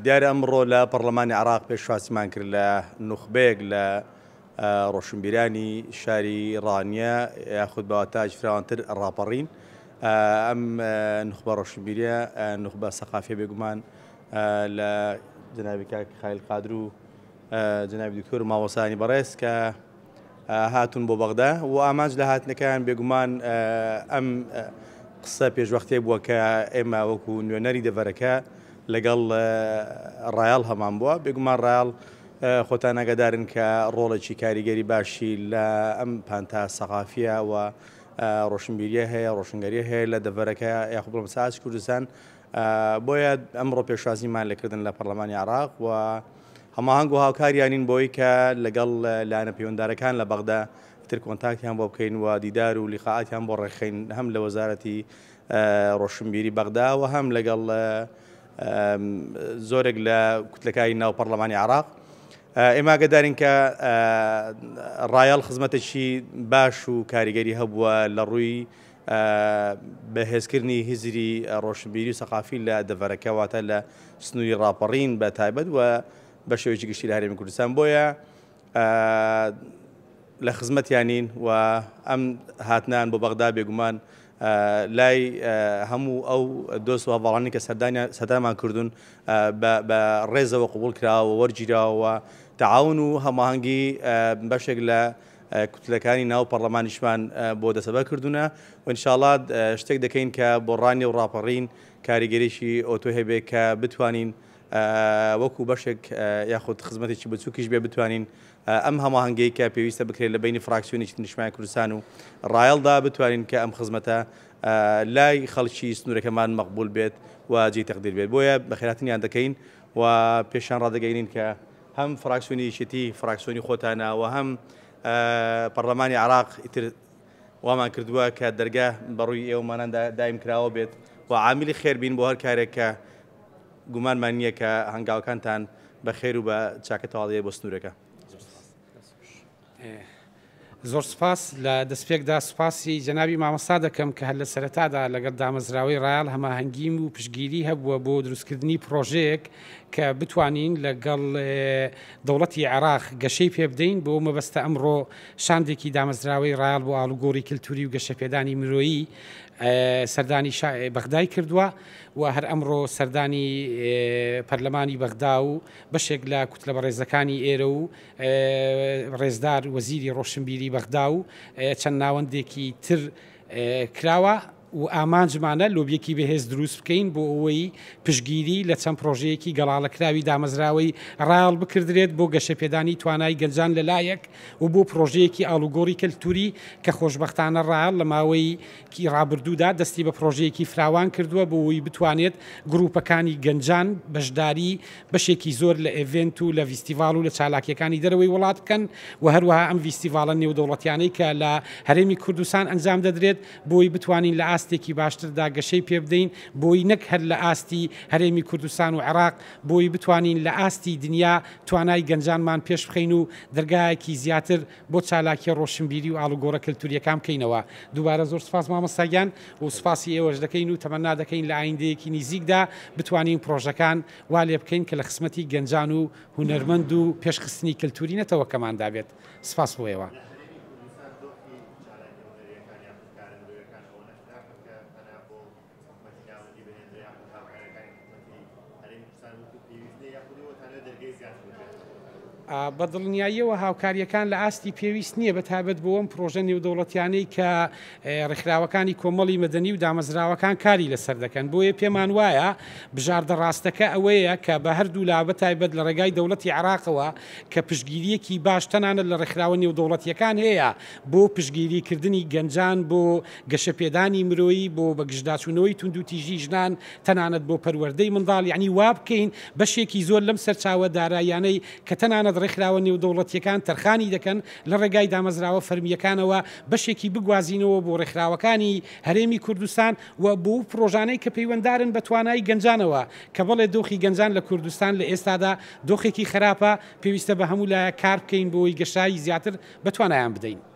دیارە امر لە پەرلەمانی عراق پێشواسمان کرد لە نوخبەیەک لە ڕۆشنبیرانی آه، شاری ڕانیە یاخود بەواتاج فراوانتر ڕاپەڕین ئەم آه، آه، نخبە ڕۆشنبیریە نخبە سەقافێ بێگومان لە جنابیکاک خایل قادر و جنابی دکتۆر ماوەسانی بەڕێز کە هاتون بۆ بەغدا و ئاماج لە هاتنەکەیان بێگومان ئەم قسە پێشوەختێ بووە کە ئێمە وەکو نوێنەری دەڤەرەکە لەگەڵ ڕایال هەمان بووە بێگومان ڕایال خۆتان ئەگەدارن کە ڕۆڵێکی کاریگەری باشی لە ئەم پانتا سەقافیەوە ڕۆشنبیریە هەیە ڕۆشنگەری هەیە لە دەڤەرەکە یاخب بڵم ساز کوردستان بۆیە ئەمڕۆ پێشوازیمان لەکردن لە پەرلەمانی عراق و هەماهنگ و هاوکاریانین بۆی کە لەگەڵ لاەنە پەیوەنددارەکان لە بەغدا تر کۆنتاکیان بۆ بکەین و دیدار و لیخاعاتیان بۆ ڕێخین هەم لە وەزارەتی ڕۆشنبیری بەغدا و هەم لەگەڵ زۆرێک لە کوتلەکانی ناو پەرلەمانی عراق ئێمە گەدارین کە ڕایال خزمەتەشی باش و کاریگەری هەبووە لە ڕووی بەهێزکردنی هزری ڕۆشنبیری و سەقافی لە دەڤەرەکەواتە لە سنووری ڕاپەڕین بە تایبەت و بە شێوێکی گشتی لە هەرێمی کوردستان بۆیە لە خزمەتیانین و ئەم هاتنان بۆ بەغدا بێگومان لای هەموو ئەو دۆست و هەواڵانی کە سەدامان کردوون بە ڕێزەوە قوبول کراوە وەرگیراوەوە تەعاون و هەماهنگگی بەشێک لە کوتلەکانی ناو پەرلەمانیشمان بۆ دەسەبە کردوونە و انشاالات شتێک دەکەین کە بۆ ڕانی و ڕاپەڕین کاریگەریشی ئۆتۆ هەبێ کە بتوانین وەکو بەشێک یاخود خزمەتێکی بچووکیش بێ بتوانین ئەم هەماهنگگەی کە پێویستە بکرێت لە بینی فراکسیۆنێکی نیشمای کوردستان و ڕایلدا بتوانین کە ئەم خزمەتە لای خەڵکی سنوورەکەمان مەقبول بێت و جێ تەقدیر بێت بۆیە بە خێراتنیان دەکەین و پێشان ڕدەگەینین کە هەم فراکسیۆنی شتی فراکسیۆنی خۆتانەوە هەم پەرلەمانی عراق ئیتر وامان کردووە کە دەرگا بەڕووی ئێوەمانان دایم کراوە بێت و عامیلی خێربین بۆ هەر کارێک کە گومانمان نییە کە هەنگاوکانتان بە خێر و بە چاکە تاڵەیە بۆ سنوورەکە. زۆر سپاس لە دەستپێکدا سوپاسی جەناوی مامەسا دەکەم کە هەر لە سەرەتادا لەگەڵ دامەزراوی ڕال هەماهنگگیم و پشگیری هەبووە بۆ دروستکردنی پرۆژەیەک کە بتوانین لەگەڵ دەوڵەتی عراق گەشەی پێ بدەین بۆ مەبەستە ئەمڕۆ شاندێکی دامەزراوی ڕال بۆ ئالوگۆری کللتوری و گەشەپێدانی مرۆیی سەردانی بەغدای کردووە و هەر ئەمڕۆ سەردانی پەرلەمانی بەغدا و بەشێک لە کووت لە بەڕێزەکانی ئێرە و ڕێزدار وەزیری ڕۆشنبیری بەغدا و چەند ناوەندێکی تر کراوە و ئامانجمانە لۆبیەکی بەهێز دروست بکەین بۆ ئەوەی پشگیری لە چەند پرۆژەیەکی گەڵاڵەکراوی دامەزراوەی ڕال بکردرێت بۆ گەشەپێدانی توانای گەنجان لە لایەک و بۆ پرۆژەیەکی ئالوگۆری کەلتوری کە خۆشببختانە ڕال لە ماوەی کی ڕابردوودا دەستی بە پرۆژەیەکی فراوان کردووە بۆ ئەوی بتوانێت گروپەکانی گەنجان بەشداری بەشێکی زۆر لە ئڤێنت و لە ویستیڤال و لە چالاکیەکانی دەرەوەی وڵات بکەن و هەروەها ئەم ویستیڤالە نێودەوڵەتیانەی کە لە هەرێمی کوردستان ئەنجام دەدرێت بۆی بتوانین لە ئاس ئاستێکی باشتردا گەشەی پێ بدەین بۆی نەک هەر لە ئاستی هەرێمی کوردستان و عراق بۆی بتوانین لە ئاستی دنیا توانای گەنجانمان پێش بخین و دەرگایەکی زیاتر بۆ چالاکی ڕۆشنبیری و ئالوگۆرە کللتوریەکان بکەینەوە دووبارە زۆر سپاس مامەساگیان و سپاسی ئێوەش دەکەین و تەمەنا دەکەین لە ئایندەیەکی نزیکدا بتوانین پرۆژەکان وا لێ بکەین کە لە قسمەتی گەنجان و هوەرمەند و پێشخستنی کللتوری نەتەوە کەمان دابێت سپاس بۆ ئێوە. Exatamente. بە دڵنیاییەوە هاوکاریەکان لە ئاستی پێویست نییە بە تابەت بۆم پرۆژە نێودەوڵەتیانەی کە ڕێکخراوەکانی کۆمەڵی مەدەنی و دامەزراوەکان کاری لەسەر دەکەن بۆیە پێمان وایە بژاردە ڕاستەکە ئەوەیە کە بە هەردوو لابە تایبەت لە ڕێگای دەوڵەتی عراقەوە کە پشگیریەکی باشتەنانە لە ڕێکخراوە نێودەوڵەتیەکان هەیە بۆ پشگیریکردنی گەنجان بۆ گەشەپێدانی مرۆیی بۆ بەگشداچوونەوەی تونند و تیژی ژنان تەنانەت بۆ پەروەەردەی منداڵ یعنی وا بکەین بەشێکی زۆر لەم سەرچاوە داراییانەی کە تەنانەت ڕێکخراوە نێودەوڵەتیەکان تەرخانی دەکەن لە ڕێگای دامەزراوە فەرمیەکانەوە بەشێکی بگوازینەوە بۆ ڕێکخراوەکانی هەرێمی کوردستان و بۆ پرۆژانەی کە پەیوەنددارن بە توانای گەنجانەوە کە بڵێ دۆخی گەنجان لە کوردستان لە ئێستادا دۆخێکی خراپە پێویستە بە هەموو لایە کار بکەین بۆی گەشایی زیاتر بەتوانایان بدەین.